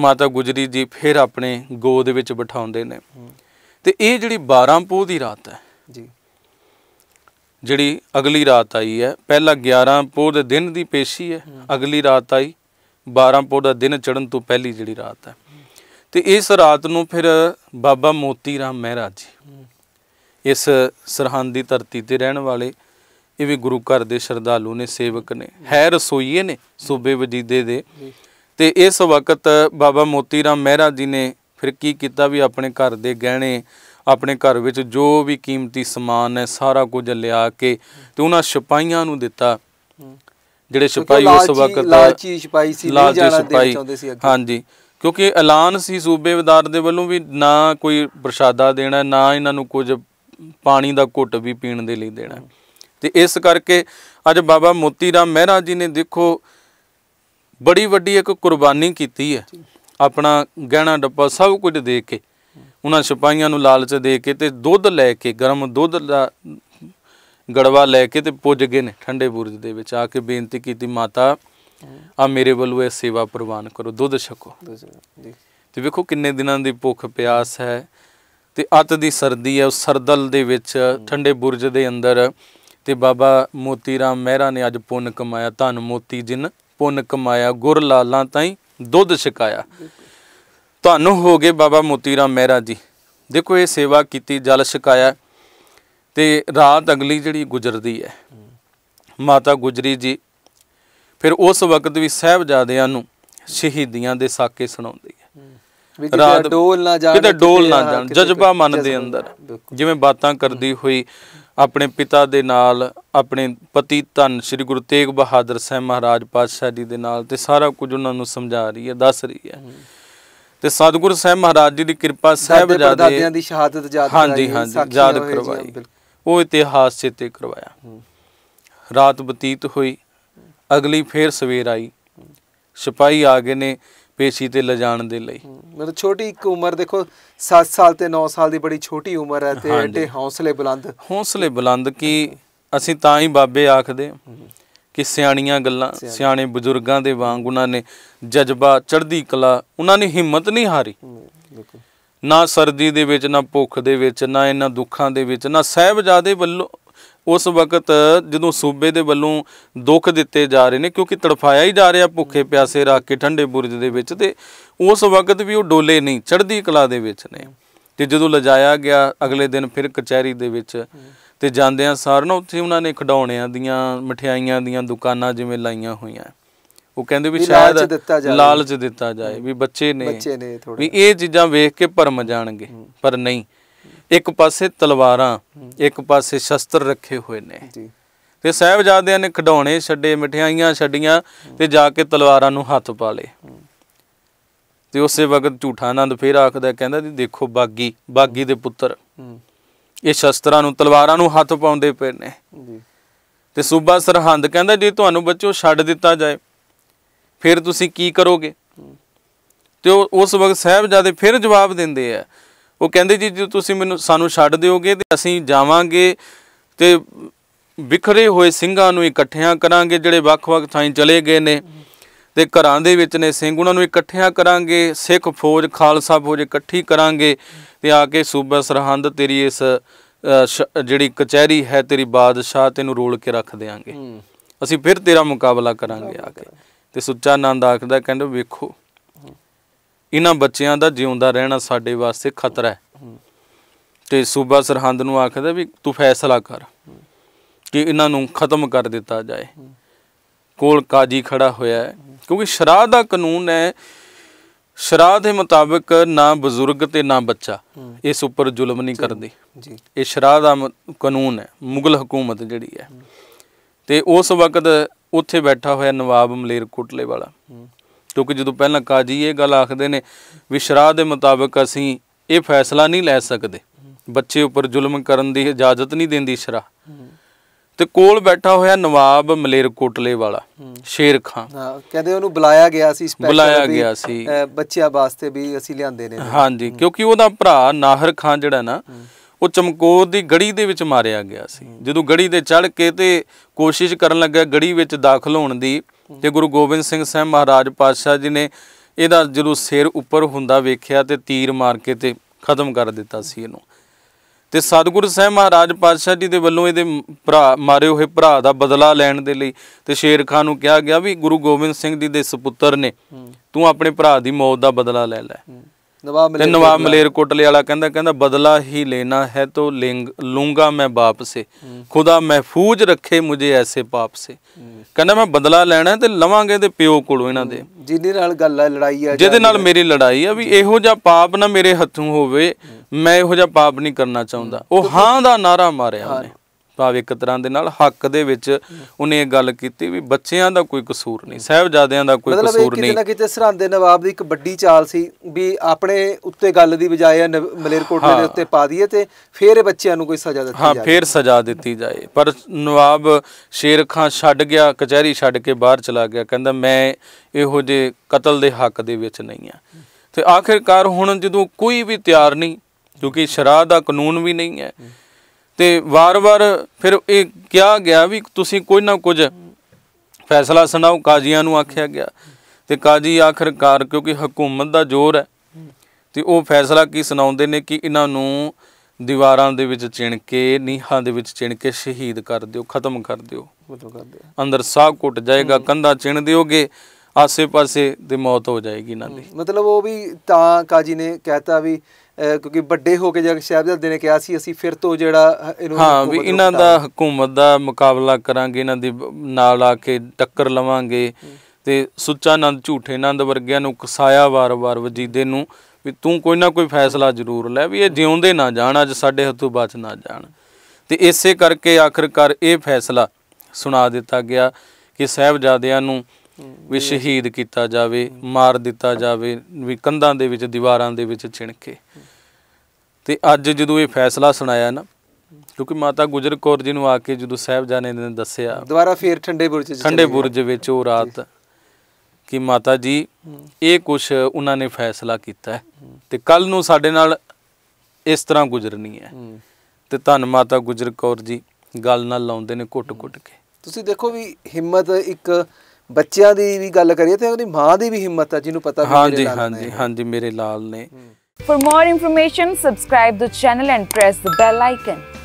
ਮਾਤਾ ਗੁਜਰੀ ਜੀ ਫਿਰ ਆਪਣੇ ਗੋਦ ਵਿੱਚ ਬਿਠਾਉਂਦੇ ਨੇ ਤੇ ਇਹ ਜਿਹੜੀ 12 ਪੋਹ ਦੀ ਰਾਤ ਹੈ ਜੀ ਜਿਹੜੀ ਅਗਲੀ ਰਾਤ ਆਈ ਹੈ ਪਹਿਲਾ 11 ਪੋਹ ਦੇ ਦਿਨ ਦੀ ਪੇਸ਼ੀ ਹੈ ਅਗਲੀ ਰਾਤ ਆਈ 12 ਪੋਹ ਦਾ ਦਿਨ ਚੜਨ ਤੋਂ ਪਹਿਲੀ ਜਿਹੜੀ ਰਾਤ ਹੈ ਤੇ ਇਸ ਰਾਤ ਨੂੰ ਫਿਰ ਬਾਬਾ ਮੋਤੀ ਰਾਮ ਮਹਾਰਾਜ ਜੀ ਇਸ ਸਰਹੰਦ ਦੀ ਧਰਤੀ ਤੇ ਰਹਿਣ ਵਾਲੇ ਇਹ ਵੀ ਗੁਰੂ ਘਰ ਦੇ ਸ਼ਰਧਾਲੂ ਨੇ ਸੇਵਕ ਨੇ ਹੈ ਰਸੋਈਏ ਨੇ ਸੂਬੇ ਵਜੀਦੇ ਦੇ ਤੇ ਇਸ ਵਕਤ ਬਾਬਾ ਮੋਤੀ ਰਾਮ ਮਹਿਰਾ ਜੀ ਨੇ ਫਿਰ ਕੀ ਕੀਤਾ ਵੀ ਆਪਣੇ ਘਰ ਦੇ ਗਹਿਣੇ ਆਪਣੇ ਘਰ ਵਿੱਚ ਜੋ ਵੀ ਕੀਮਤੀ ਸਮਾਨ ਹੈ ਸਾਰਾ ਕੁਝ ਲਿਆ ਕੇ ਤੇ ਉਹਨਾਂ ਸਿਪਾਹੀਆਂ ਨੂੰ ਦਿੱਤਾ ਜਿਹੜੇ ਸਿਪਾਹੀ ਉਸ ਵਕਤ ਲਾਚੀ ਸਿਪਾਹੀ ਸੀ ਨਹੀਂ ਜਾਣਾ ਦੇ ਚਾਹੁੰਦੇ ਸੀ ਅੱਗੇ ਹਾਂਜੀ ਕਿਉਂਕਿ ਐਲਾਨ ਸੀ ਸੂਬੇਦਾਰ ਦੇ ਵੱਲੋਂ ਵੀ ਨਾ ਕੋਈ ਪ੍ਰਸ਼ਾਦਾ ਦੇਣਾ ਨਾ ਇਹਨਾਂ ਨੂੰ ਕੁਝ ਪਾਣੀ ਦਾ ਘੁੱਟ ਵੀ ਪੀਣ ਦੇ ਲਈ ਦੇਣਾ ਤੇ ਇਸ ਕਰਕੇ ਅੱਜ ਬਾਬਾ ਮੋਤੀ ਰਾਮ ਮਹਿਰਾ ਜੀ ਨੇ ਦੇਖੋ ਬੜੀ ਵੱਡੀ ਇੱਕ ਕੁਰਬਾਨੀ ਕੀਤੀ ਹੈ ਆਪਣਾ ਗਹਿਣਾ ਡੱਬਾ ਸਭ ਕੁਝ ਦੇ ਕੇ ਉਹਨਾਂ ਸਿਪਾਹੀਆਂ ਨੂੰ ਲਾਲਚ ਦੇ ਕੇ ਤੇ ਦੁੱਧ ਲੈ ਕੇ ਗਰਮ ਦੁੱਧ ਦਾ ਗੜਵਾ ਲੈ ਕੇ ਤੇ ਪੁੱਜ ਗਏ ਨੇ ਠੰਡੇ ਬੁਰਜ ਦੇ ਵਿੱਚ ਆ ਕੇ ਬੇਨਤੀ ਕੀਤੀ ਮਾਤਾ ਆ ਮੇਰੇ ਵੱਲੋਂ ਇਹ ਸੇਵਾ ਪ੍ਰਵਾਨ ਕਰੋ ਦੁੱਧ ਛਕੋ ਤੇ ਵੇਖੋ ਕਿੰਨੇ ਦਿਨਾਂ ਦੀ ਭੁੱਖ ਪਿਆਸ ਹੈ ਤੇ ਅਤ ਦੀ ਸਰਦੀ ਹੈ ਉਸ ਸਰਦਲ ਦੇ ਵਿੱਚ ਠੰਡੇ ਬੁਰਜ ਦੇ ਅੰਦਰ ਤੇ ਬਾਬਾ ਮੋਤੀ ਰਾਮ ਮਹਿਰਾ ਨੇ ਅੱਜ ਪੁੰਨ ਕਮਾਇਆ ਧੰਨ ਮੋਤੀ ਜਿਨ ਪੁੰਨ ਕਮਾਇਆ ਗੁਰ ਲਾਲਾਂ ਤਾਈ ਦੁੱਧ ਛਕਾਇਆ ਤੁਹਾਨੂੰ ਹੋ ਗਏ ਬਾਬਾ ਮੋਤੀ ਰਾਮ ਮਹਿਰਾ ਜੀ ਦੇਖੋ ਇਹ ਸੇਵਾ ਕੀਤੀ ਜਲ ਛਕਾਇਆ ਤੇ ਰਾਤ ਅਗਲੀ ਜਿਹੜੀ ਗੁਜ਼ਰਦੀ ਹੈ ਮਾਤਾ ਗੁਜਰੀ ਜੀ ਫਿਰ ਉਸ ਵਕਤ ਵੀ ਸਹਿਬਜ਼ਾਦਿਆਂ ਨੂੰ ਸ਼ਹੀਦੀਆਂ ਦੇ ਸਾਕੇ ਸੁਣਾਉਂਦੀ ਹੈ ਰਾਤ ਡੋਲ ਨਾ ਜਾਣ ਕਿਤੇ ਡੋਲ ਨਾ ਜਾਣ ਜਜ਼ਬਾ ਮਨ ਦੇ ਅੰਦਰ ਜਿਵੇਂ ਬਾਤਾਂ ਕਰਦੀ ਹੋਈ ਆਪਣੇ ਪਿਤਾ ਦੇ ਨਾਲ ਆਪਣੇ ਪਤੀ ਧੰਨ ਸ੍ਰੀ ਗੁਰੂ ਤੇਗ ਬਹਾਦਰ ਸਾਹਿਬ ਮਹਾਰਾਜ ਪਾਤਸ਼ਾਹ ਜੀ ਦੇ ਨਾਲ ਤੇ ਸਾਰਾ ਕੁਝ ਉਹਨਾਂ ਨੂੰ ਸਮਝਾ ਰਹੀ ਹੈ ਦੱਸ ਰਹੀ ਹੈ ਤੇ ਸਤਿਗੁਰੂ ਸਾਹਿਬ ਮਹਾਰਾਜ ਜੀ ਦੀ ਕਿਰਪਾ ਸਾਹਿਬ ਜਾਦੇ ਦੀ ਸ਼ਹਾਦਤ ਯਾਦ ਹਾਂਜੀ ਹਾਂਜੀ ਯਾਦ ਕਰਵਾਈ ਉਹ ਇਤਿਹਾਸ ਚੇਤੇ ਕਰਵਾਇਆ ਰਾਤ ਬਤੀਤ ਹੋਈ ਅਗਲੀ ਫੇਰ ਸਵੇਰ ਆਈ ਸਿਪਾਹੀ ਆ ਗਏ ਨੇ ਪੇਸ਼ੀ ਤੇ ਲਿਜਾਣ ਦੇ ਲਈ ਮਤਲਬ ਛੋਟੀ ਇੱਕ ਉਮਰ ਦੇਖੋ 7 ਸਾਲ ਤੇ 9 ਸਾਲ ਦੀ ਬੜੀ ਛੋਟੀ ਉਮਰ ਹੈ ਤੇ ਐਡੇ ਹੌਸਲੇ ਬੁਲੰਦ ਹੌਸਲੇ ਬੁਲੰਦ ਕਿ ਅਸੀਂ ਤਾਂ ਹੀ ਬਾਬੇ ਆਖਦੇ ਕਿ ਸਿਆਣੀਆਂ ਗੱਲਾਂ ਸਿਆਣੇ ਬਜ਼ੁਰਗਾਂ ਦੇ ਵਾਂਗ ਉਹਨਾਂ ਨੇ ਜਜ਼ਬਾ ਚੜ੍ਹਦੀ ਕਲਾ ਉਹਨਾਂ ਨੇ ਹਿੰਮਤ ਨਹੀਂ ਹਾਰੀ ਨਾ ਸਰਦੀ ਦੇ ਵਿੱਚ ਨਾ ਭੁੱਖ ਦੇ ਵਿੱਚ ਨਾ ਇਹਨਾਂ ਦੁੱਖਾਂ ਦੇ ਵਿੱਚ ਨਾ ਸਹਿਬਜ਼ਾਦੇ ਵੱਲੋਂ ਉਸ ਵਕਤ ਜਦੋਂ ਸੂਬੇ ਦੇ ਵੱਲੋਂ ਦੁੱਖ ਦਿੱਤੇ ਜਾ ਰਹੇ ਨੇ ਕਿਉਂਕਿ ਤੜਫਾਇਆ ਹੀ ਜਾ ਰਿਹਾ ਭੁੱਖੇ ਪਿਆਸੇ ਰੱਖ ਕੇ ਠੰਡੇ ਬੁਰਜ ਦੇ ਵਿੱਚ ਤੇ ਉਸ ਵਕਤ ਵੀ ਉਹ ਡੋਲੇ ਨਹੀਂ ਚੜ੍ਹਦੀ ਕਲਾ ਦੇ ਵਿੱਚ ਨੇ ਤੇ ਜਦੋਂ ਲਜਾਇਆ ਗਿਆ ਅਗਲੇ ਦਿਨ ਫਿਰ ਕਚਹਿਰੀ ਦੇ ਵਿੱਚ ਤੇ ਜਾਂਦਿਆਂ ਸਾਰ ਨਾ ਉੱਥੇ ਉਹਨਾਂ ਨੇ ਖਡਾਉਣਿਆਂ ਦੀਆਂ ਮਠਿਆਈਆਂ ਦੀਆਂ ਦੁਕਾਨਾਂ ਜਿਵੇਂ ਲਾਈਆਂ ਹੋਈਆਂ ਉਹ ਕਹਿੰਦੇ ਵੀ ਸ਼ਾਇਦ ਲਾਲਚ ਦਿੱਤਾ ਜਾਏ ਵੀ ਬੱਚੇ ਨੇ ਵੀ ਇਹ ਚੀਜ਼ਾਂ ਵੇਖ ਕੇ ਭਰਮ ਜਾਣਗੇ ਪਰ ਨਹੀਂ ਇੱਕ ਪਾਸੇ ਤਲਵਾਰਾਂ ਇੱਕ ਪਾਸੇ ਸ਼ਸਤਰ ਰੱਖੇ ਹੋਏ ਨੇ ਜੀ ਤੇ ਸਹਿਬਜ਼ਾਦਿਆਂ ਨੇ ਖਡਾਉਣੇ ਛੱਡੇ ਮਠਿਆਈਆਂ ਛੱਡੀਆਂ ਤੇ ਜਾ ਕੇ ਤਲਵਾਰਾਂ ਨੂੰ ਹੱਥ ਪਾ ਲਏ ਤੇ ਉਸੇ ਵਕਤ ਝੂਠਾ ਆਨੰਦ ਫੇਰ ਆਖਦਾ ਕਹਿੰਦਾ ਜੀ ਦੇਖੋ ਬਾਗੀ ਬਾਗੀ ਦੇ ਪੁੱਤਰ ਇਹ ਸ਼ਸਤਰਾਂ ਨੂੰ ਤਲਵਾਰਾਂ ਨੂੰ ਹੱਥ ਪਾਉਂਦੇ ਪਏ ਨੇ ਜੀ ਤੇ ਸੂਬਾ ਸਰਹੰਦ ਕਹਿੰਦਾ ਜੇ ਤੁਹਾਨੂੰ ਬੱਚੋ ਛੱਡ ਦਿੱਤਾ ਜਾਏ ਫਿਰ ਤੁਸੀਂ ਕੀ ਕਰੋਗੇ ਤੇ ਉਸ ਵਕਤ ਸਹਿਬਜ਼ਾਦੇ ਫਿਰ ਜਵਾਬ ਦਿੰਦੇ ਆ ਉਹ ਕਹਿੰਦੇ ਜੀ ਜੇ ਤੁਸੀਂ ਮੈਨੂੰ ਸਾਨੂੰ ਛੱਡ ਦਿਓਗੇ ਤੇ ਅਸੀਂ ਜਾਵਾਂਗੇ ਤੇ ਵਿਖਰੇ ਹੋਏ ਸਿੰਘਾਂ ਨੂੰ ਇਕੱਠਿਆਂ ਕਰਾਂਗੇ ਜਿਹੜੇ ਵੱਖ-ਵੱਖ ਥਾਈਂ ਚਲੇ ਗਏ ਨੇ ਤੇ ਘਰਾਂ ਦੇ ਵਿੱਚ ਨੇ ਸਿੰਘ ਉਹਨਾਂ ਨੂੰ ਇਕੱਠਿਆਂ ਕਰਾਂਗੇ ਸਿੱਖ ਫੌਜ ਖਾਲਸਾ ਫੌਜ ਇਕੱਠੀ ਕਰਾਂਗੇ ਤੇ ਆ ਕੇ ਸੂਬਾ ਸਰਹੰਦ ਤੇਰੀ ਇਸ ਜਿਹੜੀ ਕਚਹਿਰੀ ਹੈ ਤੇਰੀ ਬਾਦਸ਼ਾਹ ਤੈਨੂੰ ਰੋਲ ਕੇ ਰੱਖ ਦੇਾਂਗੇ ਅਸੀਂ ਫਿਰ ਤੇਰਾ ਮੁਕਾਬਲਾ ਕਰਾਂਗੇ ਆ ਕੇ ਤੇ ਸੁੱਚਾ ਆਨੰਦ ਆਖਦਾ ਕਹਿੰਦਾ ਵੇਖੋ ਇਹਨਾਂ ਬੱਚਿਆਂ ਦਾ ਜਿਉਂਦਾ ਰਹਿਣਾ ਸਾਡੇ ਵਾਸਤੇ ਖਤਰਾ ਹੈ ਤੇ ਸੂਬਾ ਸਰਹੰਦ ਨੂੰ ਆਖਦਾ ਵੀ ਤੂੰ ਫੈਸਲਾ ਕਰ ਕਿ ਇਹਨਾਂ ਨੂੰ ਖਤਮ ਕਰ ਦਿੱਤਾ ਜਾਏ ਕੋਲ ਕਾਜੀ ਖੜਾ ਹੋਇਆ ਕਿਉਂਕਿ ਸ਼ਰਾਹ ਦਾ ਕਾਨੂੰਨ ਹੈ ਸ਼ਰਾਹ ਦੇ ਮੁਤਾਬਕ ਨਾ ਬਜ਼ੁਰਗ ਤੇ ਨਾ ਬੱਚਾ ਇਸ ਉੱਪਰ ਜ਼ੁਲਮ ਨਹੀਂ ਕਰਦੇ ਜੀ ਇਹ ਸ਼ਰਾਹ ਦਾ ਕਾਨੂੰਨ ਹੈ ਮੁਗਲ ਹਕੂਮਤ ਜਿਹੜੀ ਹੈ ਤੇ ਉਸ ਵਕਤ ਉੱਥੇ ਬੈਠਾ ਹੋਇਆ ਨਵਾਬ ਮਲੇਰ ਕੋਟਲੇ ਵਾਲਾ ਕਿਉਂਕਿ ਜਦੋਂ ਪਹਿਲਾਂ ਕਾਜੀ ਇਹ ਗੱਲ ਆਖਦੇ ਨੇ ਵੀ ਸ਼ਰਾਹ ਦੇ ਮੁਤਾਬਕ ਅਸੀਂ ਇਹ ਫੈਸਲਾ ਨਹੀਂ ਲੈ ਸਕਦੇ ਬੱਚੇ ਉੱਪਰ ਜ਼ੁਲਮ ਕਰਨ ਦੀ ਇਜਾਜ਼ਤ ਨਹੀਂ ਦਿੰਦੀ ਸ਼ਰਾਹ ਤੇ ਕੋਲ ਬੈਠਾ ਹੋਇਆ ਨਵਾਬ ਮਲੇਰਕੋਟਲੇ ਵਾਲਾ ਸ਼ੇਰ ਖਾਨ ਹਾਂ ਕਹਿੰਦੇ ਉਹਨੂੰ ਬੁਲਾਇਆ ਗਿਆ ਸੀ ਸਪੈਸ਼ਲ ਬੁਲਾਇਆ ਗਿਆ ਸੀ ਬੱਚਿਆਂ ਵਾਸਤੇ ਵੀ ਅਸੀਂ ਲਿਆਂਦੇ ਨੇ ਹਾਂਜੀ ਕਿਉਂਕਿ ਉਹਦਾ ਭਰਾ ਨਾਹਰ ਖਾਨ ਜਿਹੜਾ ਨਾ ਉਹ ਚਮਕੌਰ ਦੀ ਗੜੀ ਦੇ ਵਿੱਚ ਮਾਰਿਆ ਗਿਆ ਸੀ ਜਦੋਂ ਗੜੀ ਦੇ ਚੜ ਕੇ ਤੇ ਕੋਸ਼ਿਸ਼ ਕਰਨ ਲੱਗਾ ਗੜੀ ਵਿੱਚ ਦਾਖਲ ਹੋਣ ਦੀ ਤੇ ਗੁਰੂ ਗੋਬਿੰਦ ਸਿੰਘ ਸਾਹਿਬ ਮਹਾਰਾਜ ਪਾਤਸ਼ਾਹ ਜੀ ਨੇ ਇਹਦਾ ਜਦੋਂ ਸਿਰ ਉੱਪਰ ਹੁੰਦਾ ਵੇਖਿਆ ਤੇ ਤੀਰ ਮਾਰ ਕੇ ਤੇ ਖਤਮ ਕਰ ਦਿੱਤਾ ਸੀ ਇਹਨੂੰ ਤੇ ਸਤਿਗੁਰ ਸਾਹਿਬ ਮਹਾਰਾਜ ਪਾਤਸ਼ਾਹ ਜੀ ਦੇ ਵੱਲੋਂ ਇਹਦੇ ਭਰਾ ਮਾਰੇ ਹੋਏ ਭਰਾ ਦਾ ਬਦਲਾ ਲੈਣ ਦੇ ਲਈ ਤੇ ਸ਼ੇਰ ਖਾਨ ਨੂੰ ਕਿਹਾ ਗਿਆ ਵੀ ਗੁਰੂ ਗੋਬਿੰਦ ਸਿੰਘ ਜੀ ਦੇ ਸੁਪੁੱਤਰ ਨੇ ਤੂੰ ਆਪਣੇ ਭਰਾ ਦੀ ਮੌਤ ਦਾ ਬਦਲਾ ਲੈ ਲੈ ਨਵਾਬ ਤੇ ਨਵਾਬ ਮਲੇਰਕੋਟਲੇ ਵਾਲਾ ਕਹਿੰਦਾ ਕਹਿੰਦਾ ਬਦਲਾ ਹੀ ਲੈਣਾ ਹੈ ਤੋ ਲੂੰਗਾ ਮੈਂ ਵਾਪਸੇ ਖੁਦਾ ਮਹਿਫੂਜ਼ ਰੱਖੇ ਮੁਝੇ ਐਸੇ ਪਾਪ ਸੇ ਕਹਿੰਦਾ ਮੈਂ ਬਦਲਾ ਲੈਣਾ ਤੇ ਲਵਾਂਗੇ ਤੇ ਪਿਓ ਕੋਲੋਂ ਇਹਨਾਂ ਦੇ ਜਿਹਦੇ ਨਾਲ ਗੱਲ ਆ ਲੜਾਈ ਆ ਜਿਹਦੇ ਨਾਲ ਮੇਰੀ ਲੜਾਈ ਆ ਵੀ ਇਹੋ ਜਿਹਾ ਪਾਪ ਨਾ ਮੇਰੇ ਹੱਥੋਂ ਹੋਵੇ ਮੈਂ ਇਹੋ ਜਿਹਾ ਪਾਪ ਨਹੀਂ ਕਰਨਾ ਚਾਹੁੰਦਾ ਉਹ ਹਾਂ ਦਾ ਨਾਰਾ ਮਾਰਿਆ ਉਹਨੇ ਭਾਵ ਇੱਕ ਤਰ੍ਹਾਂ ਦੇ ਨਾਲ ਹੱਕ ਦੇ ਵਿੱਚ ਉਹਨੇ ਇਹ ਗੱਲ ਕੀਤੀ ਵੀ ਬੱਚਿਆਂ ਦਾ ਕੋਈ ਕਸੂਰ ਨਹੀਂ ਸਹਿਬਜ਼ਾਦਿਆਂ ਦਾ ਕੋਈ ਕਸੂਰ ਨਹੀਂ ਮਤਲਬ ਕਿਤੇ ਕਿਤੇ ਸਰਹੰਦ ਨਵਾਬ ਦੀ ਇੱਕ ਵੱਡੀ ਚਾਲ ਸੀ ਵੀ ਆਪਣੇ ਉੱਤੇ ਗੱਲ ਦੀ ਬਜਾਏ ਮਲੇਰਕੋਟਲੇ ਦੇ ਉੱਤੇ ਪਾ ਦਈਏ ਤੇ ਫੇਰ ਬੱਚਿਆਂ ਨੂੰ ਕੋਈ ਸਜ਼ਾ ਦਿੱਤੀ ਜਾਏ ਹਾਂ ਫੇਰ ਸਜ਼ਾ ਦਿੱਤੀ ਜਾਏ ਪਰ ਨਵਾਬ ਸ਼ੇਰ ਖਾਨ ਛੱਡ ਗਿਆ ਕਚਹਿਰੀ ਛੱਡ ਕੇ ਬਾਹਰ ਚਲਾ ਗਿਆ ਕਹਿੰਦਾ ਮੈਂ ਇਹੋ ਜੇ ਕਤਲ ਦੇ ਹੱਕ ਦੇ ਵਿੱਚ ਨਹੀਂ ਆ ਤੇ ਆਖਿਰਕਾਰ ਹੁਣ ਜਦੋਂ ਕੋਈ ਵੀ ਤਿਆਰ ਨਹੀਂ ਕਿਉਂਕਿ ਸ਼ਰਾਹ ਦਾ ਕਾਨੂੰਨ ਵੀ ਨਹੀਂ ਹੈ ਤੇ ਵਾਰ-ਵਾਰ ਫਿਰ ਇਹ ਕਿਹਾ ਗਿਆ ਵੀ ਤੁਸੀਂ ਕੋਈ ਨਾ ਕੁਝ ਫੈਸਲਾ ਸੁਣਾਓ ਕਾਜ਼ੀਆਂ ਨੂੰ ਆਖਿਆ ਗਿਆ ਤੇ ਕਾਜ਼ੀ ਆਖਰਕਾਰ ਕਿਉਂਕਿ ਹਕੂਮਤ ਦਾ ਜ਼ੋਰ ਹੈ ਤੇ ਉਹ ਫੈਸਲਾ ਕੀ ਸੁਣਾਉਂਦੇ ਨੇ ਕਿ ਇਹਨਾਂ ਨੂੰ ਦੀਵਾਰਾਂ ਦੇ ਵਿੱਚ ਚਿਣ ਕੇ ਨੀਹਾਂ ਦੇ ਵਿੱਚ ਚਿਣ ਕੇ ਸ਼ਹੀਦ ਕਰ ਦਿਓ ਖਤਮ ਕਰ ਦਿਓ ਅੰਦਰ ਸਾਹ ਘੁੱਟ ਜਾਏਗਾ ਕੰਧਾ ਚਿਣ ਦਿਓਗੇ ਆਸੇ-ਪਾਸੇ ਦੀ ਮੌਤ ਹੋ ਜਾਏਗੀ ਇਹਨਾਂ ਦੀ ਮਤਲਬ ਉਹ ਵੀ ਤਾਂ ਕਾਜੀ ਨੇ ਕਹਿਤਾ ਵੀ ਕਿਉਂਕਿ ਵੱਡੇ ਹੋ ਕੇ ਜਦ ਸ਼ਹਿਬਜ਼ਾਦੇ ਨੇ ਕਿਹਾ ਸੀ ਅਸੀਂ ਫਿਰ ਤੋਂ ਜਿਹੜਾ ਇਹਨੂੰ ਹਾਂ ਵੀ ਇਹਨਾਂ ਦਾ ਹਕੂਮਤ ਦਾ ਮੁਕਾਬਲਾ ਕਰਾਂਗੇ ਇਹਨਾਂ ਦੇ ਨਾਲ ਆ ਕੇ ਟੱਕਰ ਲਵਾਂਗੇ ਤੇ ਸੁੱਚਾ ਆਨੰਦ ਝੂਠੇ ਆਨੰਦ ਵਰਗਿਆਂ ਨੂੰ ਕਸਾਇਆ ਵਾਰ-ਵਾਰ ਵਜੀਦੇ ਨੂੰ ਵੀ ਤੂੰ ਕੋਈ ਨਾ ਕੋਈ ਫੈਸਲਾ ਜ਼ਰੂਰ ਲੈ ਵੀ ਇਹ ਜਿਉਂਦੇ ਨਾ ਜਾਣ ਅੱਜ ਸਾਡੇ ਹੱਥੋਂ ਬਚ ਨਾ ਜਾਣ ਤੇ ਇਸੇ ਕਰਕੇ ਆਖਰਕਾਰ ਇਹ ਫੈਸਲਾ ਸੁਣਾ ਦਿੱਤਾ ਗਿਆ ਕਿ ਸਹਿਬਜ਼ਾਦਿਆਂ ਨੂੰ ਵੀ ਸ਼ਹੀਦ ਕੀਤਾ ਜਾਵੇ ਮਾਰ ਦਿੱਤਾ ਜਾਵੇ ਵੀ ਕੰਧਾਂ ਦੇ ਵਿੱਚ ਦੀਵਾਰਾਂ ਦੇ ਵਿੱਚ ਛਿਣ ਕੇ ਤੇ ਅੱਜ ਜਦੋਂ ਇਹ ਫੈਸਲਾ ਸੁਣਾਇਆ ਨਾ ਕਿਉਂਕਿ ਮਾਤਾ ਗੁਜਰ ਕੌਰ ਜੀ ਨੂੰ ਆ ਕੇ ਜਦੋਂ ਜਾਣੇ ਨੇ ਦੱਸਿਆ ਦੁਬਾਰਾ ਫੇਰ ਠੰਡੇ ਬੁਰਜ ਠੰਡੇ ਬੁਰਜ ਵਿੱਚ ਉਹ ਰਾਤ ਕਿ ਮਾਤਾ ਜੀ ਇਹ ਕੁਝ ਉਹਨਾਂ ਨੇ ਫੈਸਲਾ ਕੀਤਾ ਤੇ ਕੱਲ ਨੂੰ ਸਾਡੇ ਨਾਲ ਇਸ ਤਰ੍ਹਾਂ ਗੁਜ਼ਰਨੀ ਹੈ ਤੇ ਧੰਨ ਮਾਤਾ ਗੁਜਰ ਕੌਰ ਜੀ ਗੱਲ ਨਾਲ ਲਾਉਂਦੇ ਨੇ ਘੁੱਟ-ਘੁੱਟ ਕੇ ਤੁਸੀਂ ਦੇਖੋ ਵੀ ਹਿੰਮਤ ਇੱਕ ਬੱਚਿਆਂ ਦੀ ਵੀ ਗੱਲ ਕਰੀਏ ਤੇ ਉਹਦੀ ਮਾਂ ਦੀ ਵੀ ਹਿੰਮਤ ਹੈ ਜਿਹਨੂੰ ਪਤਾ ਵੀ ਮੇਰੇ ਲਾਲ ਨੇ ਹਾਂਜੀ ਹਾਂਜੀ ਮੇਰੇ ਲਾਲ ਨੇ for more information subscribe the channel and press the bell icon